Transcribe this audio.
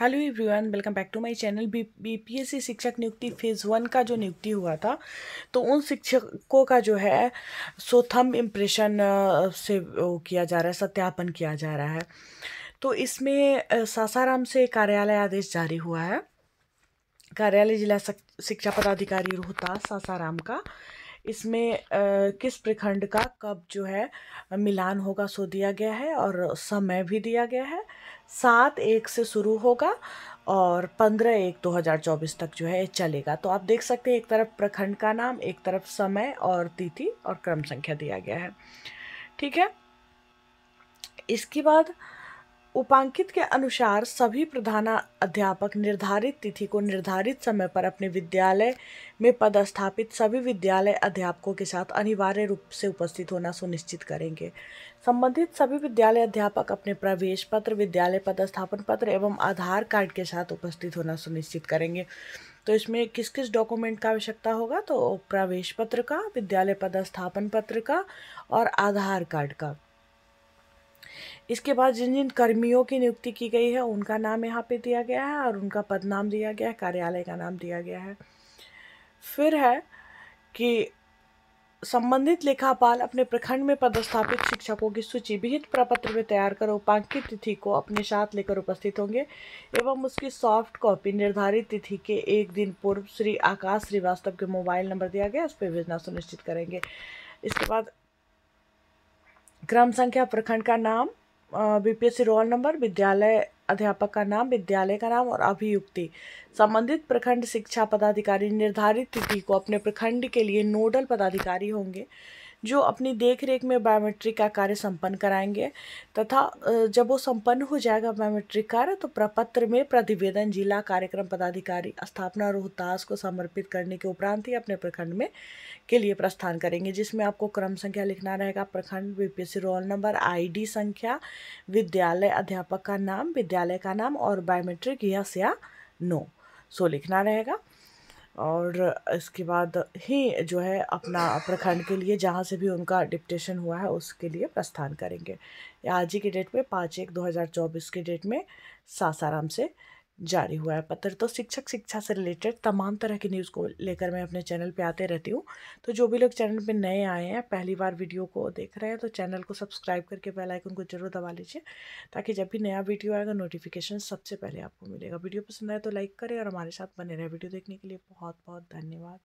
hello everyone welcome back to my channel BPSC शिक्षक नियुक्ति phase one का जो नियुक्ति हुआ था तो उन शिक्षकों का जो है सो थम इम्प्रेशन से वो किया जा रहा है सत्यापन किया जा रहा है तो इसमें सासाराम से कार्यालय आदेश जारी हुआ है कार्यालय जिला शिक्षा पदाधिकारी रोहतास सासाराम का इसमें किस प्रखंड का कब जो है मिलान होगा सो दिया गया है और समय भी दिया गया है सात एक से शुरू होगा और पंद्रह एक दो हज़ार चौबीस तक जो है चलेगा तो आप देख सकते हैं एक तरफ प्रखंड का नाम एक तरफ समय और तिथि और क्रम संख्या दिया गया है ठीक है इसके बाद उपांकित के अनुसार सभी अध्यापक निर्धारित तिथि को निर्धारित समय पर अपने विद्यालय में पदस्थापित सभी विद्यालय अध्यापकों के साथ अनिवार्य रूप से उपस्थित होना सुनिश्चित करेंगे संबंधित सभी विद्यालय अध्यापक अपने प्रवेश पत्र विद्यालय पदस्थापन पत्र एवं आधार कार्ड के साथ उपस्थित होना सुनिश्चित करेंगे तो इसमें किस किस डॉक्यूमेंट का आवश्यकता होगा तो प्रवेश पत्र का विद्यालय पदस्थापन पत्र का और आधार कार्ड का इसके बाद जिन जिन कर्मियों की नियुक्ति की गई है उनका नाम यहाँ पे दिया गया है और उनका पद नाम दिया गया है कार्यालय का नाम दिया गया है फिर है कि संबंधित लेखापाल अपने प्रखंड में पदस्थापित शिक्षकों की सूची विहित प्रपत्र में तैयार कर उपांकित तिथि को अपने साथ लेकर उपस्थित होंगे एवं उसकी सॉफ्ट कॉपी निर्धारित तिथि के एक दिन पूर्व श्री आकाश श्रीवास्तव के मोबाइल नंबर दिया गया उस पर भेजना सुनिश्चित करेंगे इसके बाद क्रम संख्या प्रखंड का नाम बीपीएससी रोल नंबर विद्यालय अध्यापक का नाम विद्यालय का नाम और अभियुक्ति संबंधित प्रखंड शिक्षा पदाधिकारी निर्धारित तिथि को अपने प्रखंड के लिए नोडल पदाधिकारी होंगे जो अपनी देख रेख में बायोमेट्रिक का कार्य संपन्न कराएंगे तथा जब वो संपन्न हो जाएगा बायोमेट्रिक कार्य तो प्रपत्र में प्रतिवेदन जिला कार्यक्रम पदाधिकारी स्थापना रोहतास को समर्पित करने के उपरांत ही अपने प्रखंड में के लिए प्रस्थान करेंगे जिसमें आपको क्रम संख्या लिखना रहेगा प्रखंड बीपीएससी रोल नंबर आई संख्या विद्यालय अध्यापक का नाम विद्यालय का नाम और बायोमेट्रिक यस या नो सो लिखना रहेगा और इसके बाद ही जो है अपना प्रखंड के लिए जहाँ से भी उनका डिप्टेशन हुआ है उसके लिए प्रस्थान करेंगे आज ही के डेट में पाँच एक दो हज़ार चौबीस के डेट में सासाराम से जारी हुआ है पत्र तो शिक्षक शिक्षा से रिलेटेड तमाम तरह की न्यूज़ को लेकर मैं अपने चैनल पे आते रहती हूँ तो जो भी लोग चैनल पे नए आए हैं पहली बार वीडियो को देख रहे हैं तो चैनल को सब्सक्राइब करके बेल आइकन को जरूर दबा लीजिए ताकि जब भी नया वीडियो आएगा नोटिफिकेशन सबसे पहले आपको मिलेगा वीडियो पसंद आए तो लाइक करें और हमारे साथ बने रहे वीडियो देखने के लिए बहुत बहुत धन्यवाद